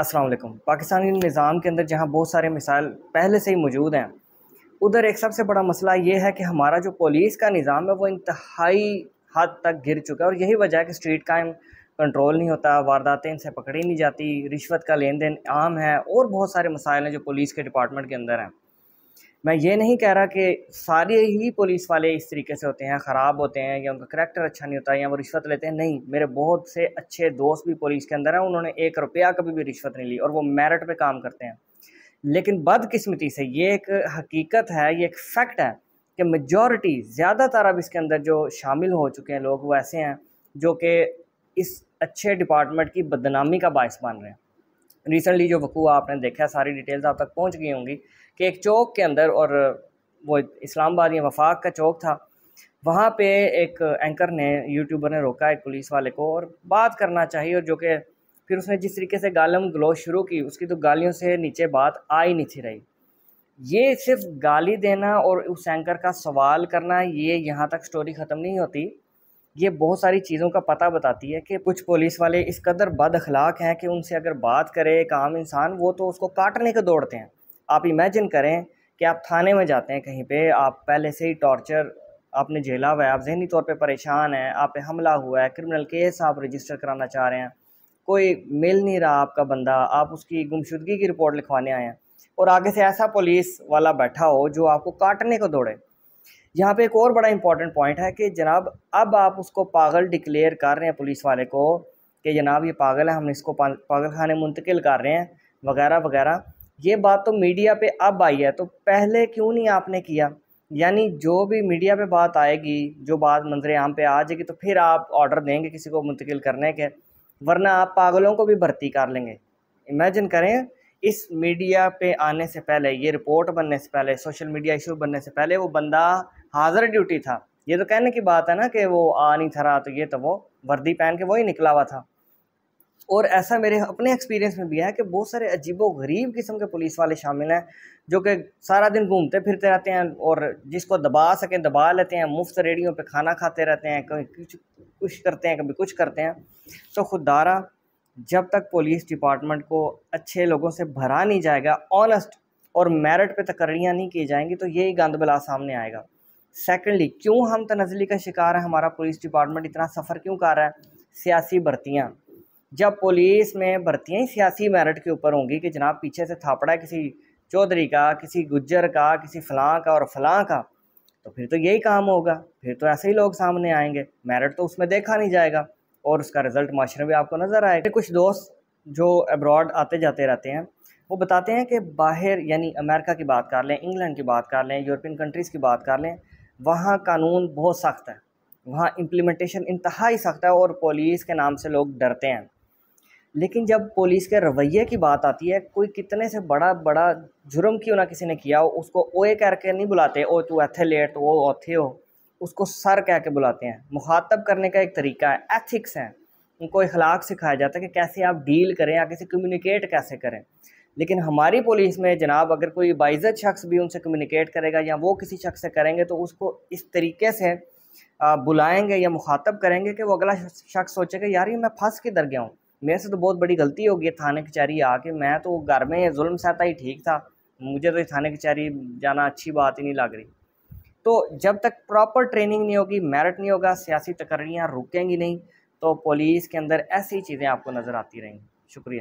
असलम पाकिस्तानी निज़ाम के अंदर जहाँ बहुत सारे मिसाइल पहले से ही मौजूद हैं उधर एक सबसे बड़ा मसला ये है कि हमारा जो पुलिस का निज़ाम है वो इंतहाई हद तक गिर चुका है और यही वजह है कि स्ट्रीट क्राइम कंट्रोल नहीं होता वारदातें इनसे पकड़ी नहीं जाती रिश्वत का लेन देन आम है और बहुत सारे मसाइल हैं जो पुलिस के डिपार्टमेंट के अंदर हैं मैं ये नहीं कह रहा कि सारे ही पुलिस वाले इस तरीके से होते हैं ख़राब होते हैं या उनका करैक्टर अच्छा नहीं होता या वो रिश्वत लेते हैं नहीं मेरे बहुत से अच्छे दोस्त भी पुलिस के अंदर हैं उन्होंने एक रुपया कभी भी रिश्वत नहीं ली और वो मेरिट पे काम करते हैं लेकिन बदक़स्मती से ये एक हकीकत है ये एक फैक्ट है कि मेजॉरिटी ज़्यादातर अब इसके अंदर जो शामिल हो चुके हैं लोग वो ऐसे हैं जो कि इस अच्छे डिपार्टमेंट की बदनामी का बायस बन रहे हैं रिसेंटली जो वकूह आपने देखा है सारी डिटेल्स आप तक पहुँच गई होंगी कि एक चौक के अंदर और वो इस्लामाबाद या वफाक का चौक था वहाँ पे एक एंकर ने यूट्यूबर ने रोका एक पुलिस वाले को और बात करना चाहिए और जो कि फिर उसने जिस तरीके से गालम ग्लो शुरू की उसकी तो गालियों से नीचे बात आ ही नहीं थी रही ये सिर्फ गाली देना और उस एंकर का सवाल करना ये यहाँ तक स्टोरी ख़त्म नहीं होती ये बहुत सारी चीज़ों का पता बताती है कि कुछ पुलिस वाले इस कदर बद अखलाक हैं कि उनसे अगर बात करे एक आम इंसान वो तो उसको काटने को दौड़ते हैं आप इमेजिन करें कि आप थाने में जाते हैं कहीं पे आप पहले से ही टॉर्चर आपने झेला हुआ है आप जहनी तौर पे परेशान हैं आप पे हमला हुआ है क्रिमिनल केस आप रजिस्टर कराना चाह रहे हैं कोई मिल नहीं रहा आपका बंदा आप उसकी गुमशुदगी की रिपोर्ट लिखवाने आए हैं और आगे से ऐसा पुलिस वाला बैठा हो जो आपको काटने को दौड़े यहाँ पे एक और बड़ा इंपॉर्टेंट पॉइंट है कि जनाब अब आप उसको पागल डिक्लेयर कर रहे हैं पुलिस वाले को कि जनाब ये पागल है हम इसको पागल खाने मुंतकिल कर रहे हैं वगैरह वगैरह ये बात तो मीडिया पे अब आई है तो पहले क्यों नहीं आपने किया यानी जो भी मीडिया पे बात आएगी जो बात मंजर आम पे आ जाएगी तो फिर आप ऑर्डर देंगे किसी को मुंतकिल करने के वरना आप पागलों को भी भर्ती कर लेंगे इमेजिन करें इस मीडिया पे आने से पहले ये रिपोर्ट बनने से पहले सोशल मीडिया इशू बनने से पहले वो बंदा हाज़र ड्यूटी था ये तो कहने की बात है ना कि वो आ नहीं था रहा तो ये तो वो वर्दी पहन के वही निकला हुआ था और ऐसा मेरे अपने एक्सपीरियंस में भी है कि बहुत सारे अजीबो गरीब किस्म के पुलिस वाले शामिल हैं जो कि सारा दिन घूमते फिरते रहते हैं और जिसको दबा सकें दबा लेते हैं मुफ्त रेडियो पे खाना खाते रहते हैं कभी कुछ कुछ करते हैं कभी कुछ करते हैं तो खुदारा जब तक पुलिस डिपार्टमेंट को अच्छे लोगों से भरा नहीं जाएगा ऑनेस्ट और मेरिट पर तकरियाँ नहीं की जाएंगी तो यही गंद बला सामने आएगा सेकेंडली क्यों हम तनजली का शिकार है हमारा पुलिस डिपार्टमेंट इतना सफ़र क्यों कर रहा है सियासी भर्तियाँ जब पुलिस में भर्तियाँ ही सियासी मेरिट के ऊपर होंगी कि जनाब पीछे से थापड़ा है किसी चौधरी का किसी गुज्जर का किसी फलां का और फलां का तो फिर तो यही काम होगा फिर तो ऐसे ही लोग सामने आएंगे मेरिट तो उसमें देखा नहीं जाएगा और उसका रिज़ल्ट माशरे में आपको नज़र आएगा कुछ दोस्त जो अब्रॉड आते जाते रहते हैं वो बताते हैं कि बाहर यानी अमेरिका की बात कर लें इंग्लैंड की बात कर लें यूरोपियन कंट्रीज़ की बात कर लें वहाँ कानून बहुत सख्त है वहाँ इम्प्लीमेंटेशन इंतहाई सख्त है और पुलिस के नाम से लोग डरते हैं लेकिन जब पुलिस के रवैये की बात आती है कोई कितने से बड़ा बड़ा जुर्म क्यों ना किसी ने किया हो उसको ओए कर के नहीं बुलाते ओ तू लेट वो ओथे हो उसको सर कह के बुलाते हैं मुखातब करने का एक तरीका है एथिक्स हैं उनको इखलाक सिखाया जाता है कि कैसे आप डील करें या किसी कम्युनिकेट कैसे करें लेकिन हमारी पुलिस में जनाब अगर कोई बाइज़त शख्स भी उनसे कम्युनिकेट करेगा या वो किसी शख्स से करेंगे तो उसको इस तरीके से बुलाएंगे या मुखातब करेंगे कि वो अगला शख्स सोचेगा यार ये मैं फंस के दर गया हूँ मेरे से तो बहुत बड़ी गलती होगी थाने कचहरी आके मैं तो घर में जुल्म सहता ही ठीक था मुझे तो थाने कचहरी जाना अच्छी बात ही नहीं लग रही तो जब तक प्रॉपर ट्रेनिंग नहीं होगी मेरिट नहीं होगा सियासी तकर्रियाँ रुकेंगी नहीं तो पुलिस के अंदर ऐसी चीज़ें आपको नज़र आती रहेंगी शुक्रिया